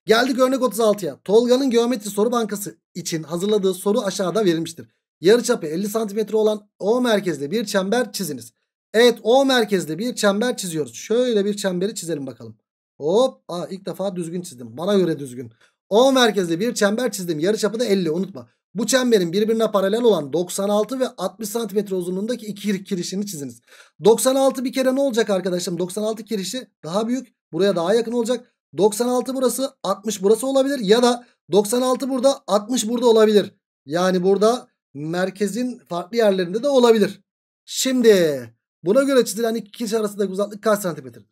Geldik örnek 36'ya. Tolga'nın geometri soru bankası için hazırladığı soru aşağıda verilmiştir. Yarıçapı 50 cm olan O merkezde bir çember çiziniz. Evet O merkezde bir çember çiziyoruz. Şöyle bir çemberi çizelim bakalım. Hop aa, ilk defa düzgün çizdim. Bana göre düzgün. O merkezde bir çember çizdim. Yarıçapı da 50 unutma. Bu çemberin birbirine paralel olan 96 ve 60 cm uzunluğundaki iki kirişini çiziniz. 96 bir kere ne olacak arkadaşım? 96 kirişi daha büyük. Buraya daha yakın olacak. 96 burası 60 burası olabilir. Ya da 96 burada 60 burada olabilir. Yani burada merkezin farklı yerlerinde de olabilir. Şimdi buna göre çizilen iki kirişi arasındaki uzaklık kaç santimetredir?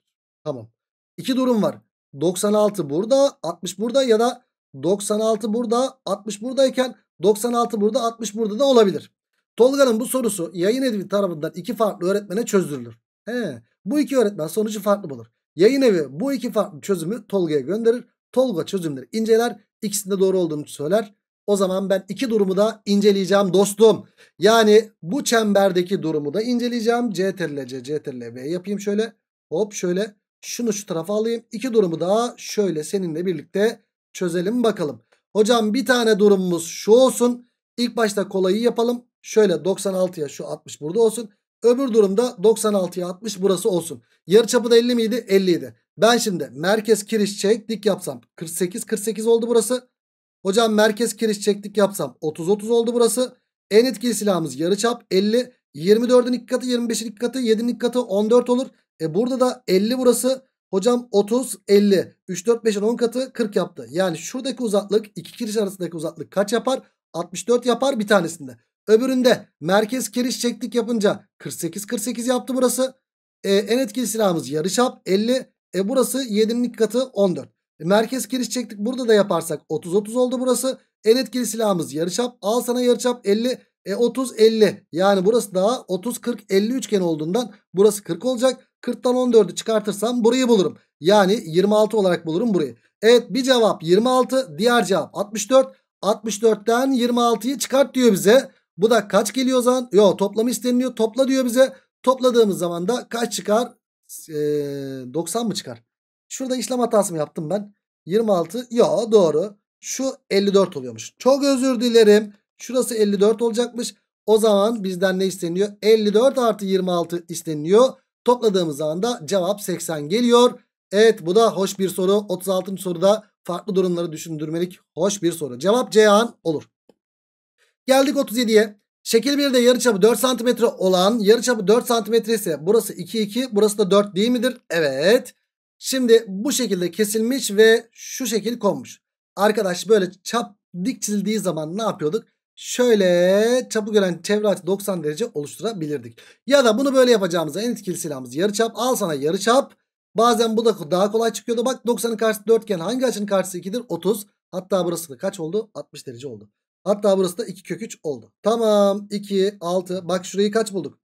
Tamam. İki durum var. 96 burada 60 burada ya da 96 burada 60 buradayken 96 burada 60 burada da olabilir. Tolga'nın bu sorusu yayın evi tarafından iki farklı öğretmene çözdürülür. He, bu iki öğretmen sonucu farklı bulur. Yayın evi bu iki farklı çözümü Tolga'ya gönderir. Tolga çözümleri inceler. İkisinde doğru olduğunu söyler. O zaman ben iki durumu da inceleyeceğim dostum. Yani bu çemberdeki durumu da inceleyeceğim. CTRL C, CTRL V yapayım şöyle. Hop şöyle. Şunu şu tarafa alayım. İki durumu da şöyle seninle birlikte çözelim bakalım. Hocam bir tane durumumuz şu olsun. İlk başta kolayı yapalım. Şöyle 96'ya şu 60 burada olsun. Öbür durumda 96'ya 60 burası olsun. Yarı çapı da 50 miydi? 50 idi. Ben şimdi merkez kiriş çek dik yapsam 48 48 oldu burası. Hocam merkez kiriş çektik yapsam 30 30 oldu burası. En etkili silahımız yarı çap 50. 24'ün ilk katı 25'in ilk katı 7'nin ilk katı 14 olur. E burada da 50 burası Hocam 30, 50. 3, 4, 5'in 10 katı 40 yaptı. Yani şuradaki uzaklık iki kiriş arasındaki uzaklık kaç yapar? 64 yapar bir tanesinde. Öbüründe merkez kiriş çektik yapınca 48, 48 yaptı burası. E, en etkili silahımız yarı çap 50. E burası 7'nin katı 14. E, merkez kiriş çektik burada da yaparsak 30, 30 oldu burası. En etkili silahımız yarı çap. Al sana yarı çap 50. E 30, 50. Yani burası daha 30, 40, 50 üçgen olduğundan burası 40 olacak. 40'tan 14'ü çıkartırsam burayı bulurum. Yani 26 olarak bulurum burayı. Evet bir cevap 26 diğer cevap 64. 64'ten 26'yı çıkart diyor bize. Bu da kaç geliyor o zaman? Yo toplamı isteniliyor topla diyor bize. Topladığımız zaman da kaç çıkar? Ee, 90 mı çıkar? Şurada işlem hatası mı yaptım ben? 26 yo doğru. Şu 54 oluyormuş. Çok özür dilerim. Şurası 54 olacakmış. O zaman bizden ne isteniyor? 54 artı 26 isteniyor. Topladığımız anda cevap 80 geliyor. Evet bu da hoş bir soru. 36. soruda farklı durumları düşündürmelik hoş bir soru. Cevap Ceyhan olur. Geldik 37'ye. Şekil 1'de yarıçapı 4 cm olan yarıçapı 4 cm ise burası 2 2 burası da 4 değil midir? Evet. Şimdi bu şekilde kesilmiş ve şu şekil konmuş. Arkadaş böyle çap dik çizildiği zaman ne yapıyorduk? şöyle çapı gören çevre açı 90 derece oluşturabilirdik. Ya da bunu böyle yapacağımıza en etkili silahımız yarıçap. Al sana yarıçap. Bazen bu da daha kolay çıkıyordu. Bak 90'ın karşısı 4 iken hangi açının karşısı 2'dir? 30. Hatta burası da kaç oldu? 60 derece oldu. Hatta burası da 2 kök 3 oldu. Tamam 2, 6. Bak şurayı kaç bulduk?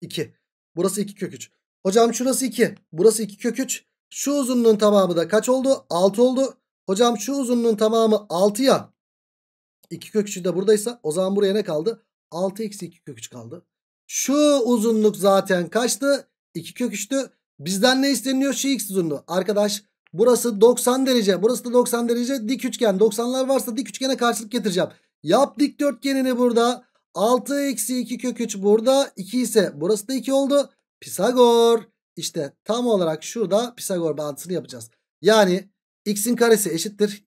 2. Burası 2 kök 3. Hocam şurası 2. Burası 2 kök 3. Şu uzunluğun tamamı da kaç oldu? 6 oldu. Hocam şu uzunluğun tamamı 6 ya. 2 kök 3'ü de buradaysa o zaman buraya ne kaldı? 6 eksi 2 kök 3 kaldı. Şu uzunluk zaten kaçtı? 2 kök 3'tü. Bizden ne isteniyor? Şu x uzunluğu. Arkadaş burası 90 derece. Burası da 90 derece. Dik üçgen. 90'lar varsa dik üçgene karşılık getireceğim. Yap dikdörtgenini burada. 6 eksi 2 kök 3 burada. 2 ise burası da 2 oldu. Pisagor. İşte tam olarak şurada Pisagor bağıntısını yapacağız. Yani x'in karesi eşittir.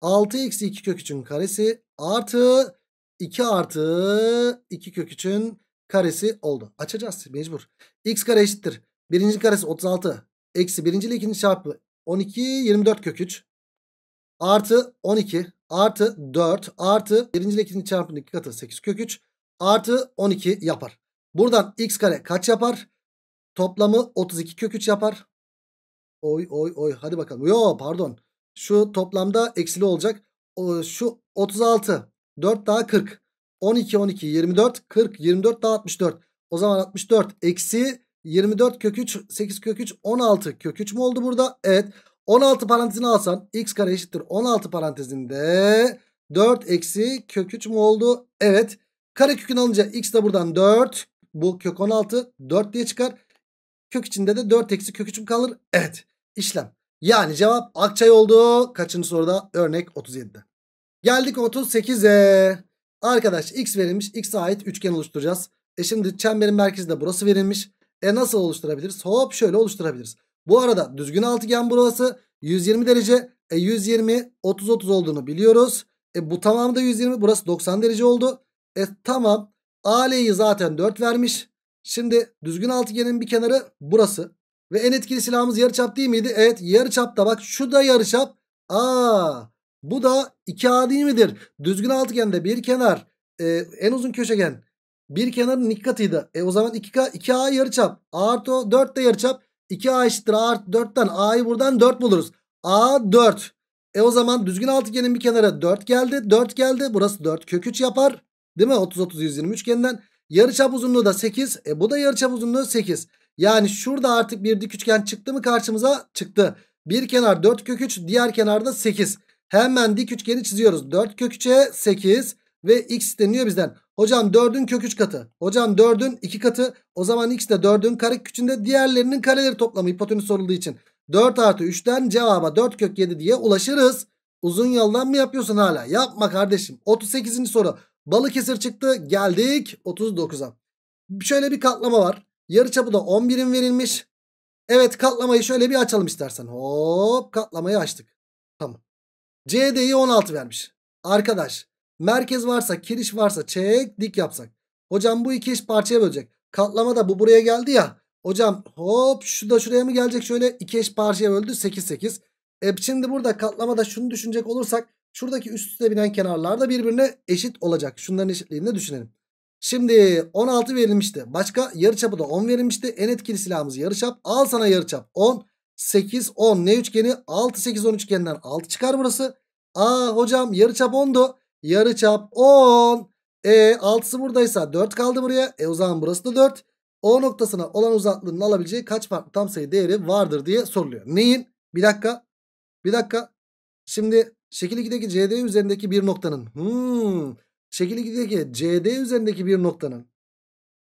6 eksi 2 kök 3'ün karesi artı 2 artı 2 kök 3'ün karesi oldu. Açacağız mecbur. X kare eşittir. Birinci karesi 36. Eksi birinci ile ikinci çarpı 12 24 kök 3. Artı 12 artı 4 artı birinci ile ikinci çarpının iki katı 8 kök 3 artı 12 yapar. Buradan x kare kaç yapar? Toplamı 32 kök 3 yapar. Oy oy oy hadi bakalım. Yo pardon. Şu toplamda eksili olacak şu 36 4 daha 40 12 12 24 40 24 daha 64 o zaman 64 eksi 24 kök 3 8 kök 3 16 kök 3 mü oldu burada evet 16 parantezini alsan x kare eşittir 16 parantezinde 4 eksi kök 3 mü oldu evet kare kökünü alınca x de buradan 4 bu kök 16 4 diye çıkar kök içinde de 4 eksi kök 3 mü kalır evet işlem yani cevap Akçay oldu. Kaçıncı soruda? Örnek 37'de. Geldik 38'e. Arkadaş x verilmiş. X'e ait üçgen oluşturacağız. E şimdi çemberin merkezinde burası verilmiş. E nasıl oluşturabiliriz? Hop şöyle oluşturabiliriz. Bu arada düzgün altıgen burası. 120 derece. E 120 30 30 olduğunu biliyoruz. E bu tamamı da 120. Burası 90 derece oldu. E tamam. A'yı zaten 4 vermiş. Şimdi düzgün altıgenin bir kenarı burası. Ve en etkili silahımız yarıçap değil miydi? Evet yarıçap da bak şu da yarıçap. Aa bu da 2A değil midir? Düzgün altıgende bir kenar e, en uzun köşegen bir kenarın iki katıydı. E o zaman 2K 2A yarıçap. artı 4 de yarıçap. 2A eşittir A artı 4'ten A'yı buradan 4 buluruz. A 4. E o zaman düzgün altıgenin bir kenara 4 geldi. 4 geldi. Burası 4 kök 3 yapar. Değil mi? 30 30 120 üçgeninden. Yarıçap uzunluğu da 8. E bu da yarıçap uzunluğu 8. Yani şurada artık bir dik üçgen çıktı mı karşımıza? Çıktı. Bir kenar 4 kök 3, diğer kenarda 8. Hemen dik üçgeni çiziyoruz. 4 kök 3'e 8 ve x deniyor bizden. Hocam 4'ün kök 3 katı. Hocam 4'ün 2 katı. O zaman x de 4'ün kareküçünde diğerlerinin kareleri toplamı hipotenüs sorulduğu için. 4 artı 3'ten cevaba 4 kök 7 diye ulaşırız. Uzun yoldan mı yapıyorsun hala? Yapma kardeşim. 38. soru. Balıkesir çıktı. Geldik 39'a. Şöyle bir katlama var. Yarı çapı da 11'in verilmiş. Evet katlamayı şöyle bir açalım istersen. Hop katlamayı açtık. CD'ye 16 vermiş. Arkadaş merkez varsa kiriş varsa çek dik yapsak. Hocam bu iki eş parçaya bölecek. Katlama da bu buraya geldi ya. Hocam hop şu da şuraya mı gelecek şöyle iki eş parçaya böldü 8 8. E şimdi burada katlamada şunu düşünecek olursak şuradaki üst üste binen kenarlar da birbirine eşit olacak. Şunların eşitliğini düşünelim. Şimdi 16 verilmişti. Başka yarıçapı da 10 verilmişti. En etkili silahımız yarıçap. Al sana yarıçap 10. 8, 10. Ne üçgeni? 6, 8, 10 üçgeninden 6 çıkar burası. Aa hocam yarıçap 10'du. Yarıçap 10. E 6'sı buradaysa 4 kaldı buraya. E o zaman burası da 4. O noktasına olan uzaklığının alabileceği kaç farklı tam sayı değeri vardır diye soruluyor. Neyin? Bir dakika. Bir dakika. Şimdi şekil 2'deki CD üzerindeki bir noktanın. Hmm. Şekil 2'deki CD üzerindeki bir noktanın.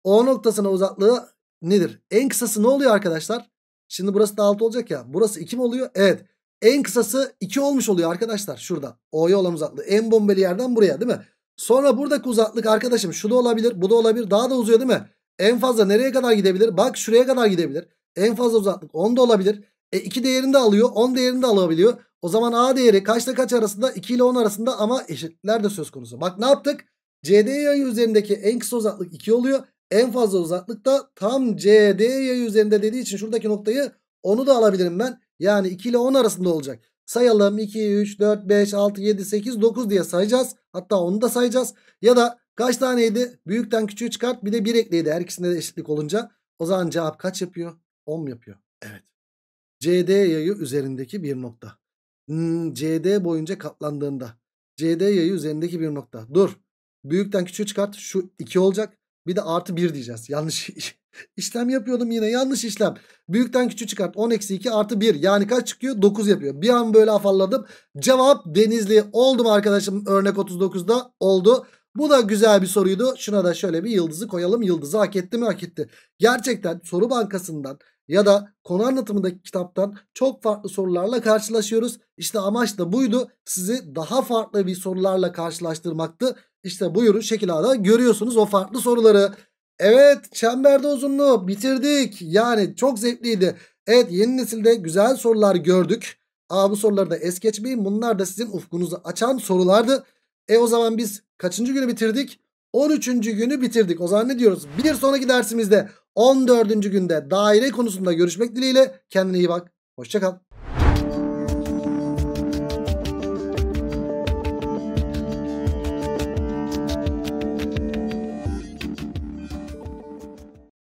O noktasına uzaklığı nedir? En kısası ne oluyor arkadaşlar? Şimdi burası da 6 olacak ya. Burası 2 mi oluyor? Evet. En kısası 2 olmuş oluyor arkadaşlar şurada. O'ya olan uzaklığı. En bombeli yerden buraya değil mi? Sonra buradaki uzaklık arkadaşım şu da olabilir bu da olabilir. Daha da uzuyor değil mi? En fazla nereye kadar gidebilir? Bak şuraya kadar gidebilir. En fazla uzaklık 10 da olabilir. E 2 değerini de alıyor 10 değerini de alabiliyor. O zaman A değeri kaçta kaç arasında? 2 ile 10 arasında ama eşitler de söz konusu. Bak ne yaptık? CD yayı üzerindeki en kısa uzaklık 2 oluyor. En fazla uzaklıkta tam CD yayı üzerinde dediği için şuradaki noktayı onu da alabilirim ben. Yani 2 ile 10 arasında olacak. Sayalım 2, 3, 4, 5, 6, 7, 8, 9 diye sayacağız. Hatta onu da sayacağız. Ya da kaç taneydi? Büyükten küçüğü çıkart bir de 1 ekleydi her ikisinde de eşitlik olunca. O zaman cevap kaç yapıyor? 10 mu yapıyor? Evet. CD yayı üzerindeki bir nokta. Hmm, CD boyunca katlandığında. CD yayı üzerindeki bir nokta. Dur. Büyükten küçüğü çıkart. Şu 2 olacak. Bir de artı 1 diyeceğiz. Yanlış işlem yapıyordum yine. Yanlış işlem. Büyükten küçük çıkart. 10 eksi 2 artı 1. Yani kaç çıkıyor? 9 yapıyor. Bir an böyle afalladım. Cevap Denizli oldu mu arkadaşım? Örnek 39'da oldu. Bu da güzel bir soruydu. Şuna da şöyle bir yıldızı koyalım. Yıldızı hak etti mi? Hak etti. Gerçekten soru bankasından ya da konu anlatımındaki kitaptan çok farklı sorularla karşılaşıyoruz. İşte amaç da buydu. Sizi daha farklı bir sorularla karşılaştırmaktı. İşte buyurun şekil A'da görüyorsunuz o farklı soruları. Evet çemberde uzunluğu bitirdik. Yani çok zevkliydi. Evet yeni nesilde güzel sorular gördük. Aa, bu soruları da es geçmeyin. Bunlar da sizin ufkunuzu açan sorulardı. E o zaman biz kaçıncı günü bitirdik? 13. günü bitirdik. O zaman ne diyoruz? Bir sonraki dersimizde 14. günde daire konusunda görüşmek dileğiyle. Kendine iyi bak. Hoşçakal.